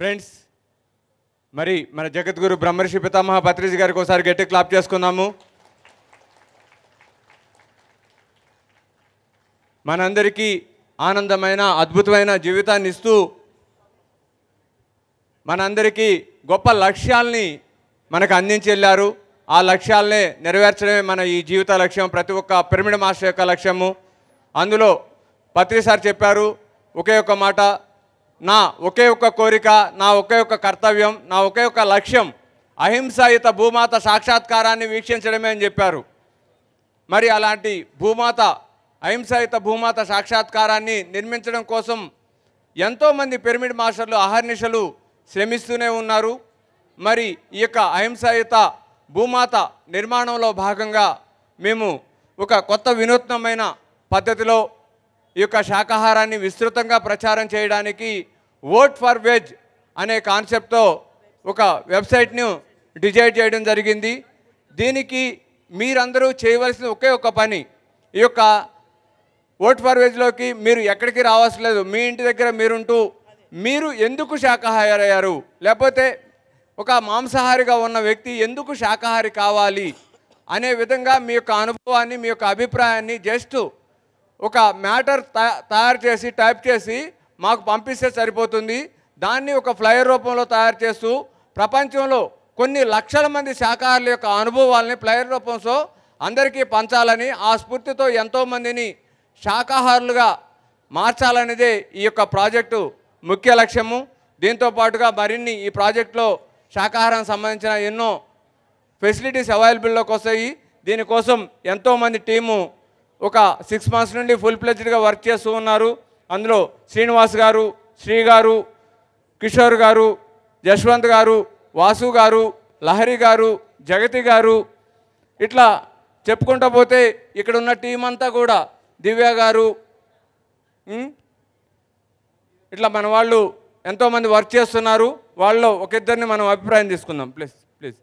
friends మరి మన జగద్గురు బ్రహ్మర్షి పితామహ భత్రిజీ గారికి ఒకసారి గట్టి క్లాప్ చేసుకుందాము మనందరికీ ఆనందమైన అద్భుతమైన జీవితాన్ని ఇస్తూ మనందరికీ గొప్ప లక్ష్యాల్ని మనకు అందించి వెళ్ళారు ఆ లక్ష్యాలనే నెరవేర్చడమే మన ఈ జీవిత లక్ష్యం ప్రతి ఒక్క పిరమిడ్ మాస్టర్ యొక్క లక్ష్యము అందులో పత్రి సార్ చెప్పారు ఒకే ఒక్క మాట నా ఒకే ఒక్క కోరిక నా ఒకే ఒక్క కర్తవ్యం నా ఒకే ఒక్క లక్ష్యం అహింసాయుత భూమాత సాక్షాత్కారాన్ని వీక్షించడమే అని చెప్పారు మరి అలాంటి భూమాత అహింసాయుత భూమాత సాక్షాత్కారాన్ని నిర్మించడం కోసం ఎంతోమంది పిరమిడ్ మాస్టర్లు అహర్నిశలు శ్రమిస్తూనే ఉన్నారు మరి ఈ యొక్క అహింసాయుత భూమాత నిర్మాణంలో భాగంగా మేము ఒక కొత్త వినూత్నమైన పద్ధతిలో ఈ యొక్క శాకాహారాన్ని విస్తృతంగా ప్రచారం చేయడానికి ఓట్ ఫర్ వెజ్ అనే కాన్సెప్ట్తో ఒక వెబ్సైట్ను డిజైడ్ చేయడం జరిగింది దీనికి మీరందరూ చేయవలసిన ఒకే ఒక పని ఈ యొక్క ఓట్ ఫర్ వెజ్లోకి మీరు ఎక్కడికి రావాల్సిన లేదు మీ ఇంటి దగ్గర మీరుంటూ మీరు ఎందుకు శాకాహారయ్యారు లేకపోతే ఒక మాంసాహారిగా ఉన్న వ్యక్తి ఎందుకు శాకాహారి కావాలి అనే విధంగా మీ యొక్క అనుభవాన్ని మీ యొక్క అభిప్రాయాన్ని జస్ట్ ఒక మ్యాటర్ తయారు చేసి టైప్ చేసి మాకు పంపిస్తే సరిపోతుంది దాన్ని ఒక ఫ్లయర్ రూపంలో తయారు చేస్తూ ప్రపంచంలో కొన్ని లక్షల మంది శాఖాహారుల యొక్క అనుభవాలని ఫ్లయర్ రూపంతో అందరికీ పంచాలని ఆ స్ఫూర్తితో ఎంతోమందిని శాఖాహారులుగా మార్చాలనేదే ఈ యొక్క ప్రాజెక్టు ముఖ్య లక్ష్యము దీంతో పాటుగా మరిన్ని ఈ ప్రాజెక్టులో శాకాహారం సంబంధించిన ఎన్నో ఫెసిలిటీస్ అవైలబుల్లోకి వస్తాయి దీనికోసం ఎంతోమంది టీము ఒక సిక్స్ మంత్స్ నుండి ఫుల్ ప్లెజ్డ్గా వర్క్ చేస్తూ ఉన్నారు అందులో శ్రీనివాస్ గారు శ్రీ గారు కిషోర్ గారు యశ్వంత్ గారు వాసు గారు లహరి గారు జగతి గారు ఇట్లా చెప్పుకుంటా పోతే ఇక్కడ ఉన్న టీం అంతా కూడా దివ్య గారు ఇట్లా మన వాళ్ళు ఎంతోమంది వర్క్ చేస్తున్నారు వాళ్ళు ఒక ఇద్దరిని మనం అభిప్రాయం తీసుకుందాం ప్లీజ్ ప్లీజ్